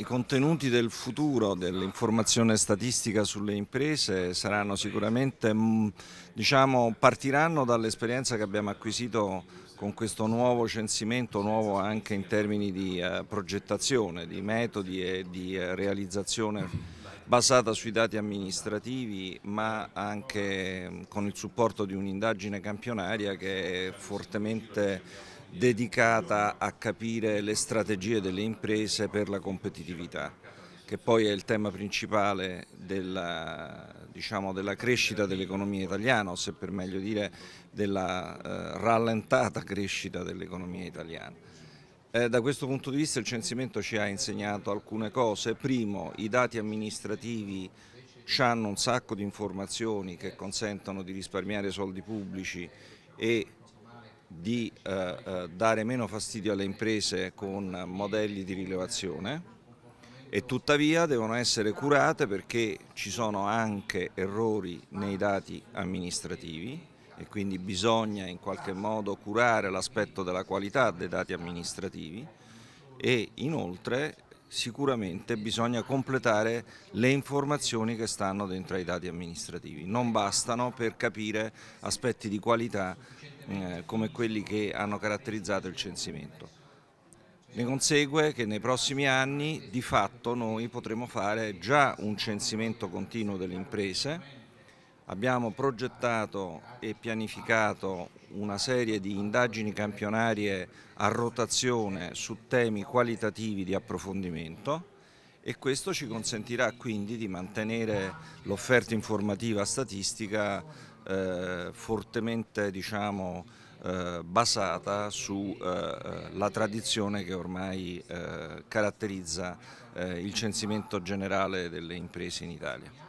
I contenuti del futuro dell'informazione statistica sulle imprese saranno sicuramente, mm, diciamo, partiranno dall'esperienza che abbiamo acquisito con questo nuovo censimento, nuovo anche in termini di eh, progettazione, di metodi e di eh, realizzazione basata sui dati amministrativi ma anche mm, con il supporto di un'indagine campionaria che è fortemente dedicata a capire le strategie delle imprese per la competitività, che poi è il tema principale della, diciamo, della crescita dell'economia italiana, o se per meglio dire della eh, rallentata crescita dell'economia italiana. Eh, da questo punto di vista il censimento ci ha insegnato alcune cose. Primo, i dati amministrativi ci hanno un sacco di informazioni che consentono di risparmiare soldi pubblici e di eh, eh, dare meno fastidio alle imprese con modelli di rilevazione e tuttavia devono essere curate perché ci sono anche errori nei dati amministrativi e quindi bisogna in qualche modo curare l'aspetto della qualità dei dati amministrativi e inoltre sicuramente bisogna completare le informazioni che stanno dentro ai dati amministrativi, non bastano per capire aspetti di qualità eh, come quelli che hanno caratterizzato il censimento. Ne consegue che nei prossimi anni di fatto noi potremo fare già un censimento continuo delle imprese, Abbiamo progettato e pianificato una serie di indagini campionarie a rotazione su temi qualitativi di approfondimento e questo ci consentirà quindi di mantenere l'offerta informativa statistica eh, fortemente diciamo, eh, basata sulla eh, tradizione che ormai eh, caratterizza eh, il censimento generale delle imprese in Italia.